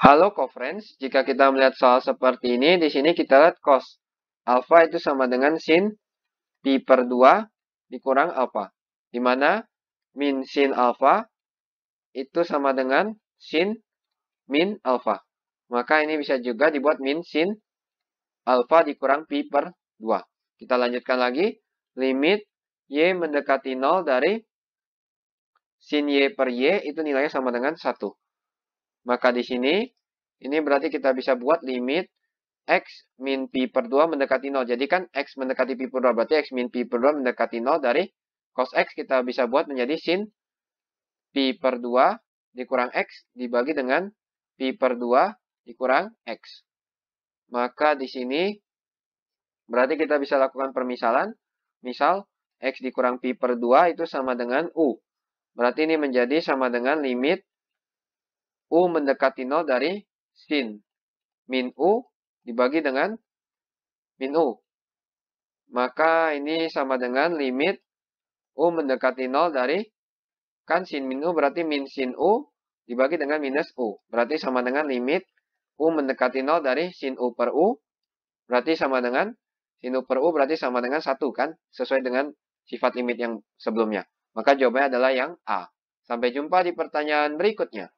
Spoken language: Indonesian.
Halo co-friends, jika kita melihat soal seperti ini, di sini kita lihat cos. alpha itu sama dengan sin pi per 2 dikurang alpha. Di mana min sin alpha itu sama dengan sin min alpha. Maka ini bisa juga dibuat min sin alpha dikurang pi per 2. Kita lanjutkan lagi. Limit y mendekati 0 dari sin y per y itu nilainya sama dengan 1. Maka di sini, ini berarti kita bisa buat limit X min pi per 2 mendekati 0. Jadi kan X mendekati pi per 2, berarti X min pi per 2 mendekati 0 dari cos X kita bisa buat menjadi sin pi per 2 dikurang X dibagi dengan pi per 2 dikurang X. Maka di sini berarti kita bisa lakukan permisalan. Misal X dikurang pi per 2 itu sama dengan U. Berarti ini menjadi sama dengan limit U mendekati nol dari sin. Min U dibagi dengan min U. Maka ini sama dengan limit U mendekati nol dari kan sin min U berarti min sin U dibagi dengan minus U. Berarti sama dengan limit U mendekati nol dari sin U per U. Berarti sama dengan sin U per U berarti sama dengan 1 kan? Sesuai dengan sifat limit yang sebelumnya. Maka jawabannya adalah yang A. Sampai jumpa di pertanyaan berikutnya.